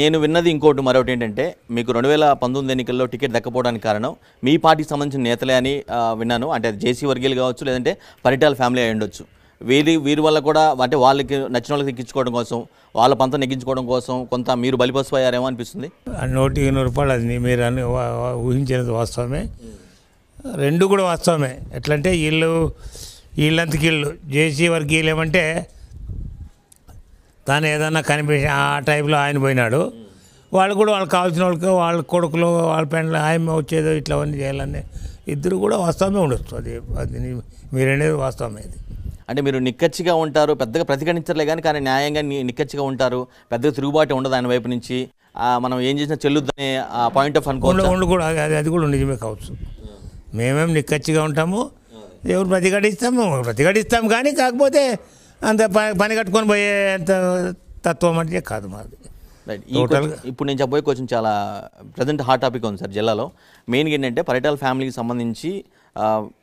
నేను విన్నది ఇంకోటి మరొకటి ఏంటంటే మీకు రెండు వేల పంతొమ్మిది ఎన్నికల్లో టికెట్ దక్కపోవడానికి కారణం మీ పార్టీకి సంబంధించిన నేతలే అని విన్నాను అంటే జేసీ వర్గీయులు కావచ్చు లేదంటే పరిటాల ఫ్యామిలీ అయి ఉండొచ్చు వీరి వీరి వల్ల కూడా అంటే వాళ్ళకి నచ్చిన వాళ్ళకి ఎక్కించుకోవడం కోసం వాళ్ళ పంత నెగ్గించుకోవడం కోసం కొంత మీరు బలిపోసిపోయారేమో అనిపిస్తుంది నూట ఇరవై రూపాయలు అది మీరు అని ఊహించినది వాస్తవమే రెండు కూడా వాస్తవమే ఎట్లంటే వీళ్ళు వీళ్ళంతకి వీళ్ళు జేసీ వర్గీయులు ఏమంటే తను ఏదన్నా కనిపించి ఆ టైప్లో ఆయన పోయినాడు వాళ్ళు కూడా వాళ్ళకి కావాల్సిన వాళ్ళకి వాళ్ళ కొడుకులు వాళ్ళ పెండ్లు ఆయన వచ్చేదో ఇట్లా అన్నీ చేయాలని ఇద్దరు కూడా వాస్తవమే ఉండొచ్చు అది అది మీరనేది వాస్తవమే ఇది అంటే మీరు నిక్కచ్చిగా ఉంటారు పెద్దగా ప్రతిఘటించలే కానీ కానీ న్యాయంగా నిక్కచ్చిగా ఉంటారు పెద్దగా తిరుగుబాటు ఉండదు ఆయన వైపు నుంచి మనం ఏం చేసినా చెల్లుద్దనే పాయింట్ ఆఫ్ అనుకోండి కూడా అది అది కూడా నిజమే కావచ్చు మేమేం నిక్కచ్చిగా ఉంటాము ఎవరు ప్రతిఘటిస్తాము ప్రతిఘటిస్తాం కానీ కాకపోతే అంత పని పని కట్టుకొని పోయే తత్వం అంటే కాదు మాది ఇప్పుడు నేను చెప్పబోయే కొంచెం చాలా ప్రజెంట్ హాట్ టాపిక్ ఉంది సార్ జిల్లాలో మెయిన్గా ఏంటంటే పర్యటన ఫ్యామిలీకి సంబంధించి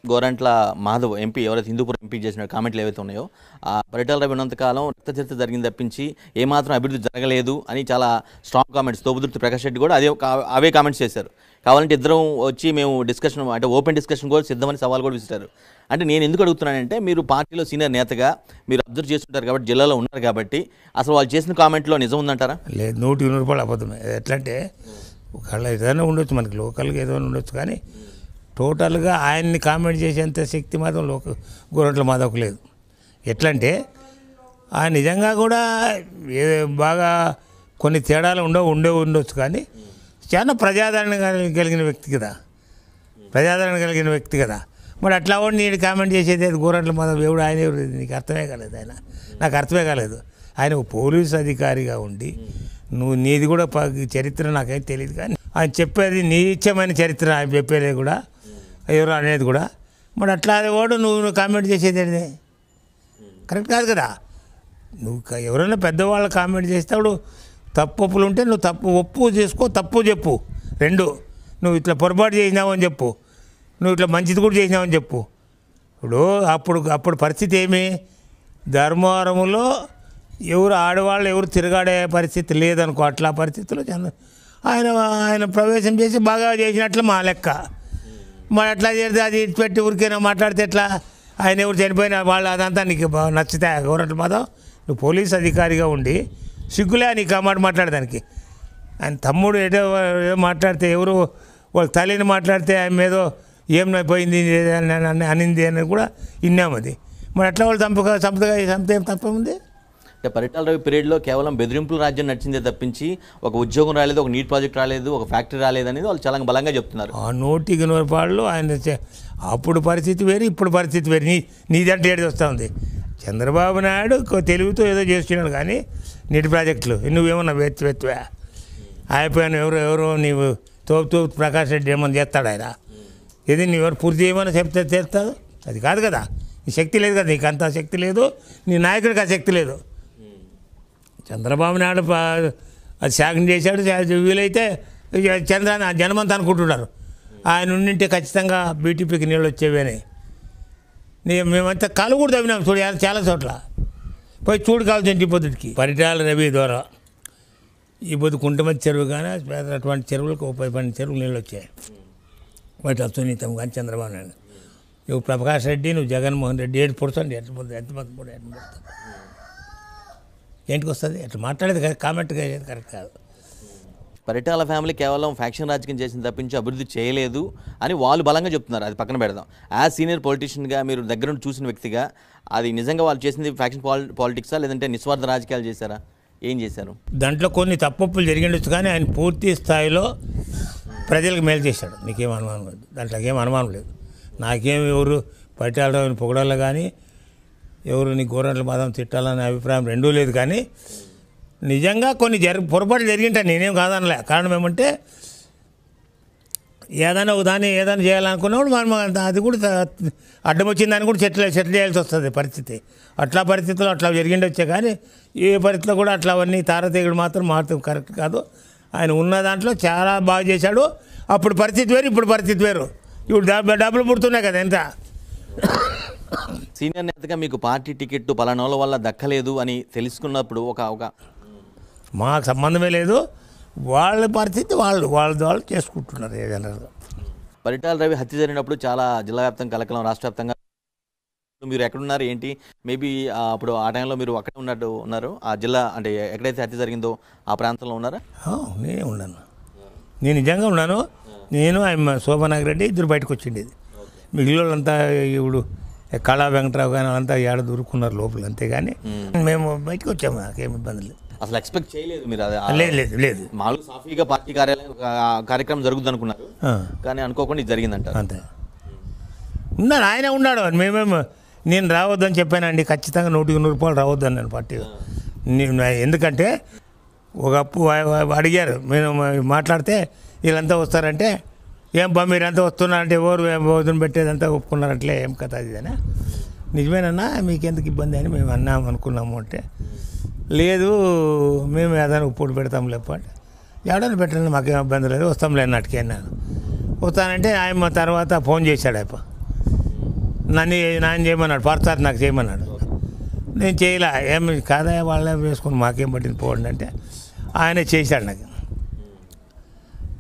గోరంట్ల మాధవ్ ఎంపీ ఎవరైతే హిందూపురం ఎంపీ చేసిన కామెంట్లు ఏవైతే ఉన్నాయో ఆ పర్యటన ఉన్నంతకాలం రక్త చరిత్ర జరిగింది తప్పించి ఏమాత్రం అభివృద్ధి జరగలేదు అని చాలా స్ట్రాంగ్ కామెంట్స్ తోబుదుర్తి ప్రకాష్ రెడ్డి కూడా అదే అవే కామెంట్స్ చేశారు కావాలంటే ఇద్దరం వచ్చి మేము డిస్కషన్ అంటే ఓపెన్ డిస్కషన్ కూడా సిద్ధమని సవాల్ కూడా విసిరారు అంటే నేను ఎందుకు అడుగుతున్నానంటే మీరు పార్టీలో సీనియర్ నేతగా మీరు అబ్జర్వ్ చేస్తుంటారు కాబట్టి జిల్లాలో ఉన్నారు కాబట్టి అసలు వాళ్ళు చేసిన కామెంట్లో నిజం ఉందంటారా లేదు నూట ఇరవై రూపాయలు అబద్ధమే ఎట్లా అంటే ఒకళ్ళ ఏదైనా ఉండొచ్చు మనకి లోకల్గా ఏదైనా ఉండొచ్చు కానీ టోటల్గా ఆయన్ని కామెంట్ చేసేంత శక్తి మాత్రం లోక గొర్రెట్ల మాదకు లేదు ఎట్లంటే ఆ నిజంగా కూడా ఏ బాగా కొన్ని తేడాలు ఉండవు ఉండే ఉండొచ్చు కానీ చాలా ప్రజాదరణ కలిగిన వ్యక్తి కదా ప్రజాదరణ కలిగిన వ్యక్తి కదా మరి అట్లా వాడు నేను కామెంట్ చేసేది అది గోరంట్ల మాధవ్ ఎవడు ఆయన ఎవరు నీకు అర్థమే కాలేదు ఆయన నాకు అర్థమే కాలేదు ఆయన ఒక పోలీస్ అధికారిగా ఉండి నువ్వు నీది కూడా చరిత్ర నాకేం తెలియదు కానీ ఆయన చెప్పేది నీచమైన చరిత్ర ఆయన చెప్పేది కూడా ఎవరు అనేది కూడా మరి అట్లా వాడు నువ్వు కామెంట్ చేసేది అనేది కరెక్ట్ కాదు కదా నువ్వు ఎవరైనా పెద్దవాళ్ళు కామెంట్ చేస్తే అప్పుడు తప్పు ఒప్పులు ఉంటే నువ్వు తప్పు ఒప్పు చేసుకో తప్పు చెప్పు రెండు నువ్వు ఇట్లా పొరపాటు చేసినావు అని చెప్పు నువ్వు ఇట్లా మంచిది కూడా చేసినావు అని చెప్పు ఇప్పుడు అప్పుడు అప్పుడు పరిస్థితి ఏమి ధర్మవరంలో ఎవరు ఆడవాళ్ళు ఎవరు తిరగాడే పరిస్థితి లేదనుకో అట్లా పరిస్థితిలో ఆయన ఆయన ప్రవేశం చేసి బాగా చేసినట్లు మా లెక్క మరి అట్లా చేస్తే అది పెట్టి ఊరికైనా మాట్లాడితే ఎట్లా ఆయన ఎవరు చనిపోయిన వాళ్ళు అదంతా నీకు నచ్చితే గవర్నమెంట్ మాధవ్ నువ్వు పోలీస్ అధికారిగా ఉండి సిగ్గులే నీకు ఆ మాట మాట్లాడడానికి ఆయన తమ్ముడు ఏదో మాట్లాడితే ఎవరు వాళ్ళ తల్లిని మాట్లాడితే ఆమె ఏదో అని అనింది అని కూడా విన్నామది మరి అట్లా వాళ్ళు చంపక చంపగా చంపతే తప్పముంది పరిటాల రవి పీరియడ్లో కేవలం బెదిరింపుల రాజ్యం నడిచిందే తప్పించి ఒక ఉద్యోగం రాలేదు ఒక నీట్ ప్రాజెక్ట్ రాలేదు ఒక ఫ్యాక్టరీ రాలేదు అనేది వాళ్ళు చాలా బలంగా చెప్తున్నారు ఆ నోటికి నూరు పాళ్ళు ఆయన అప్పుడు పరిస్థితి వేరు ఇప్పుడు పరిస్థితి వేరు నీ నీదంటే ఏడు వస్తూ ఉంది చంద్రబాబు నాయుడు తెలివితో ఏదో చేస్తున్నాడు కానీ నీటి ప్రాజెక్టులు నువ్వేమన్నా వెత్తి వెత్తివా అయిపోయాను ఎవరు ఎవరు నీవు తోపు తోపు ప్రకాష్ రెడ్డి ఏమన్నా చేస్తాడు ఆయన ఇది ఎవరు పూర్తి చేయమని చెప్తే చేస్తావు అది కాదు కదా నీ శక్తి లేదు కదా నీకు అంత శక్తి లేదు నీ నాయకుడికి ఆ శక్తి లేదు చంద్రబాబు నాయుడు అది శాఖం చేశాడు వీలైతే చంద్ర జనమంతా అనుకుంటున్నారు ఆయన ఉండింటే ఖచ్చితంగా బీటీపీకి నీళ్ళు వచ్చేవి అని మేమంతా కలుగుడు తవ్వినాం చూడ చాలా చోట్ల పోయి చూడు చూడకాలు చంచిపోతుడికి పరిటాల రవి ద్వారా ఈ పొద్దు కుంటమతి చెరువు కానీ అటువంటి చెరువులకు ఒక పది పన్నెండు చెరువులు నీళ్ళు వచ్చాయి వాటి అసునీతం కానీ చంద్రబాబు నాయుడు నువ్వు ప్రభాస్ రెడ్డి నువ్వు జగన్మోహన్ రెడ్డి ఏడు పుడుతుంది ఎట్లా పొద్దు ఎంత మంది కూడా ఎంత ఇంటికి వస్తుంది ఎట్లా మాట్లాడేది కామెంట్ కరెక్ట్ కాదు పరిటాల ఫ్యామిలీ కేవలం ఫ్యాక్షన్ రాజకీయం చేసింది తప్పించి అభివృద్ధి చేయలేదు అని వాళ్ళు బలంగా చెప్తున్నారు అది పక్కన పెడదాం యాజ్ సీనియర్ పొలిటీషియన్గా మీరు దగ్గర నుండి చూసిన వ్యక్తిగా అది నిజంగా వాళ్ళు చేసింది ఫ్యాక్షన్ పాలిటిక్సా లేదంటే నిస్వార్థ రాజకీయాలు చేశారా ఏం చేశారు దాంట్లో కొన్ని తప్పప్పులు జరిగిండొచ్చు కానీ ఆయన పూర్తి స్థాయిలో ప్రజలకు మేలు చేశాడు నీకేం అనుమానం లేదు దాంట్లో ఏం అనుమానం లేదు నాకేం ఎవరు పట్టాలరావుని పొగడాలో కానీ ఎవరు నీ గోరంట్ల మాదం తిట్టాలనే అభిప్రాయం రెండూ లేదు కానీ నిజంగా కొన్ని జరి పొరపాటు జరిగింటా నేనేం కాదనలే కారణం ఏమంటే ఏదైనా ఒక దాన్ని ఏదైనా చేయాలనుకున్నప్పుడు మనం అది కూడా అడ్డం వచ్చిందని కూడా చెట్లు సెటిల్ చేయాల్సి వస్తుంది పరిస్థితి అట్లా పరిస్థితుల్లో అట్లా జరిగిండొచ్చే కానీ ఏ పరిస్థితిలో కూడా అట్లా అవన్నీ తారతీగడు మాత్రం మారుతూ కరెక్ట్ కాదు ఆయన ఉన్న దాంట్లో చాలా బాగా చేశాడు అప్పుడు పరిస్థితి వేరు ఇప్పుడు పరిస్థితి వేరు ఇప్పుడు డబ్బులు పుడుతున్నాయి కదా ఎంత సీనియర్ నేతగా మీకు పార్టీ టికెట్ పలానోళ్ళ వల్ల దక్కలేదు అని తెలుసుకున్నప్పుడు ఒక ఒక మాకు సంబంధమే లేదు వాళ్ళ పరిస్థితి వాళ్ళు వాళ్ళ వాళ్ళు చేసుకుంటున్నారు ఏదైనా పరిటాల రవి హత్య జరిగినప్పుడు చాలా జిల్లా వ్యాప్తం కలకలం రాష్ట్ర వ్యాప్తంగా మీరు ఎక్కడున్నారు ఏంటి మేబీ అప్పుడు ఆ టైంలో మీరు అక్కడే ఉన్నట్టు ఉన్నారు ఆ జిల్లా అంటే ఎక్కడైతే హత్య జరిగిందో ఆ ప్రాంతంలో ఉన్నారా నేనే ఉన్నాను నేను నిజంగా ఉన్నాను నేను ఆయన శోభనాగ్ రెడ్డి ఇద్దరు బయటకు వచ్చిండేది మిగిలిన వాళ్ళంతా ఇప్పుడు కళా వెంకటరావు కానీ వాళ్ళంతా ఏడ దూరుకున్నారు లోపల అంతేగాని మేము బయటకు వచ్చాము నాకేమి ఇబ్బంది లేదు అసలు ఎక్స్పెక్ట్ చేయలేదు మీరు లేదు లేదు లేదు సాఫీగా పార్టీ కార్యాలయం కార్యక్రమం జరుగుతుంది అనుకున్నారు కానీ అనుకోకుండా ఇది జరిగిందంట అంతే ఉన్నాడు ఆయన ఉన్నాడు మేమేమి నేను రావద్దని చెప్పానండి ఖచ్చితంగా నూటికి నూరు రూపాయలు నేను పార్టీ నేను ఎందుకంటే ఒక అప్పు అడిగారు మేము మాట్లాడితే వీళ్ళంతా వస్తారంటే ఏం బా మీరు ఎంత వస్తున్నారంటే ఎవరు భోజనం పెట్టేదంతా ఒప్పుకున్నారంటే ఏం కథ ఇదేనా నిజమేనన్నా మీకెందుకు ఇబ్బంది అని మేము అన్నాం అనుకున్నాము అంటే లేదు మేము ఏదైనా ఉప్పుడు పెడతాం లేపండి ఎవడైనా పెట్టండి మాకేం ఇబ్బంది లేదు వస్తాం లేనట్టుకే అన్నాను వస్తానంటే ఆయన తర్వాత ఫోన్ చేశాడు అప్ప నన్ను నాయన చేయమన్నాడు పడతారు నాకు చేయమన్నాడు నేను చేయలే ఏమి కాదా వాళ్ళే వేసుకుని మాకేం పట్టింది పోండి అంటే ఆయనే చేశాడు నాకు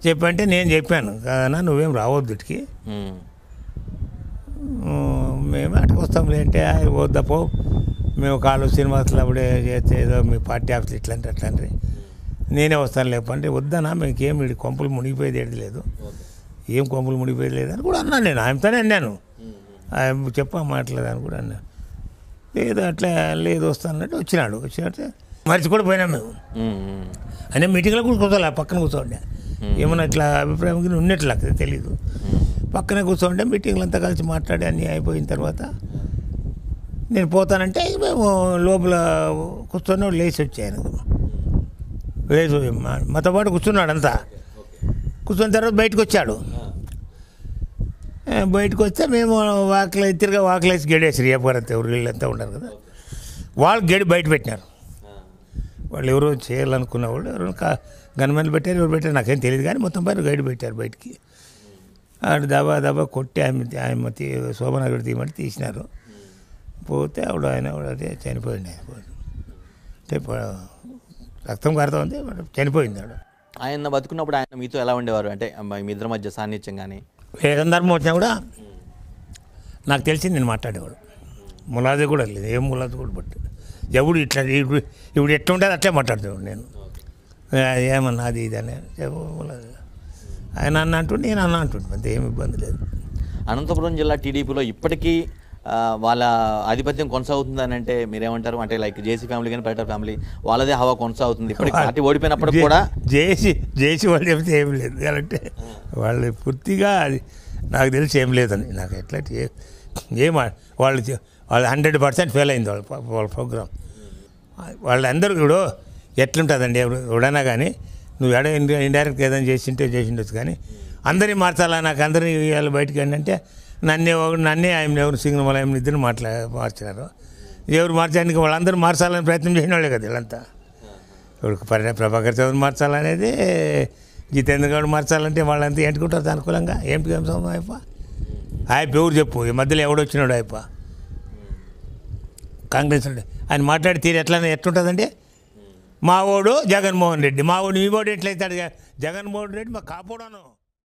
చెప్పంటే నేను చెప్పాను కాదన్నా నువ్వేం రావద్దు ఇటుకి మేము అటుకు లేంటే అంటే వద్దపో మేము కాళ్ళు శ్రీనివాసులు అప్పుడే చేస్తే ఏదో మీ పార్టీ ఆఫీస్ ఇట్లా అంటే అట్లా నేనే వస్తాను లేపంటే వద్దనా మీకేం వీడి కొంపులు మునిగిపోయేది ఏది లేదు ఏం కొంపులు మునిగిపోయేది లేదు అని కూడా అన్నాను నేను ఆయనతోనే అన్నాను చెప్పా అని కూడా అన్నాను లేదు అట్లా లేదు వస్తానంటే వచ్చినాడు వచ్చినట్టే కూడా పోయినాం మేము అంటే మీటింగ్లో కూడా కూర్చోలే పక్కన కూర్చోండి ఏమన్నా ఇట్లా అభిప్రాయం ఉన్నట్లు తెలియదు పక్కనే కూర్చోండి మీటింగ్లు అంతా కలిసి మాట్లాడి అన్నీ అయిపోయిన తర్వాత నేను పోతానంటే మేము లోపల కూర్చొని లేచి వచ్చాను లేచి మాతో పాటు కూర్చున్నాడు అంతా కూర్చున్న తర్వాత బయటకు వచ్చాడు బయటకు వస్తే మేము వాకిలి తిరిగి గెడేసి రేపు గారు అంతా ఎవరు అంతా ఉన్నారు కదా వాళ్ళు గడి బయట పెట్టినారు వాళ్ళు ఎవరు చేయాలనుకున్న వాళ్ళు ఎవరో గన్మెన్లు పెట్టారు ఎవరు పెట్టారు నాకేం తెలియదు కానీ మొత్తం పైన గైడ్ పెట్టారు బయటికి ఆడు దబా దబా కొట్టి ఆమె ఆమె శోభనగర్ తీయమని తీసినారు పోతే ఆవిడ ఆయన అదే చనిపోయింది ఆయన అంటే రక్తం కారుతా ఉంది చనిపోయింది ఆవిడ ఆయన బతుకున్నప్పుడు ఆయన మీతో ఎలా ఉండేవారు అంటే మీ ఇద్దరి మధ్య సాన్నిధ్యం కానీ ఏ సందర్భం వచ్చినా కూడా నాకు తెలిసింది నేను మాట్లాడేవాడు ములాది కూడా లేదు ఏం ములాది కూడా పట్టు ఎవడు ఇట్లా ఇప్పుడు ఎట్లా ఉంటుంది అట్లే మాట్లాడతాడు నేను ఏమన్నా అది ఇది అని ఆయన అన్న అంటుండే నేను అన్న అంటుండే అంతే ఏమి ఇబ్బంది లేదు అనంతపురం జిల్లా టీడీపీలో ఇప్పటికీ వాళ్ళ ఆధిపత్యం అని అంటే మీరేమంటారు అంటే లైక్ జేసీ ఫ్యామిలీ కానీ పైటర్ ఫ్యామిలీ వాళ్ళదే హవా కొనసాగుతుంది ఇప్పుడు పార్టీ ఓడిపోయినప్పుడు కూడా జేసీ జేసీ వాళ్ళు చెప్తే ఏం లేదు అంటే వాళ్ళు పూర్తిగా అది నాకు తెలిసి ఏం లేదని నాకు ఎట్లా ఏం వాళ్ళు వాళ్ళు హండ్రెడ్ పర్సెంట్ ఫెయిల్ అయింది వాళ్ళ వాళ్ళ ప్రోగ్రామ్ వాళ్ళందరూ కూడా ఎట్లుంటుందండి ఎవడైనా కానీ నువ్వు ఎడ ఇండైరెక్ట్ ఏదైనా చేసింటే చేసిండొచ్చు కానీ అందరినీ మార్చాలా నాకు అందరినీ ఇవాళ బయటకు అంటే నన్నే నన్నే ఆయన ఎవరు సింగనమల ఆయన ఇద్దరు మాట్లా మార్చినారు ఎవరు మార్చడానికి వాళ్ళందరూ మార్చాలని ప్రయత్నం చేసిన వాళ్ళే కదా వీళ్ళంతా ఇప్పుడు పరిణామ ప్రభాకర్ చౌదరి మార్చాలనేది జితేంద్ర గౌడ్ మార్చాలంటే వాళ్ళంతా ఎంటుకుంటారు అనుకూలంగా ఏంటి సౌందర్యం అయిపో ఆయప్ప ఎవరు చెప్పు ఈ మధ్యలో ఎవడు వచ్చినాడు ఆయప్ప కాంగ్రెస్ ఆయన మాట్లాడి తీరు ఎట్లా ఎట్లుంటుందండి మావోడు జగన్మోహన్ రెడ్డి మావోడు మీవోడు ఎట్లయితాడు జగన్మోహన్ రెడ్డి మా కాపోడాను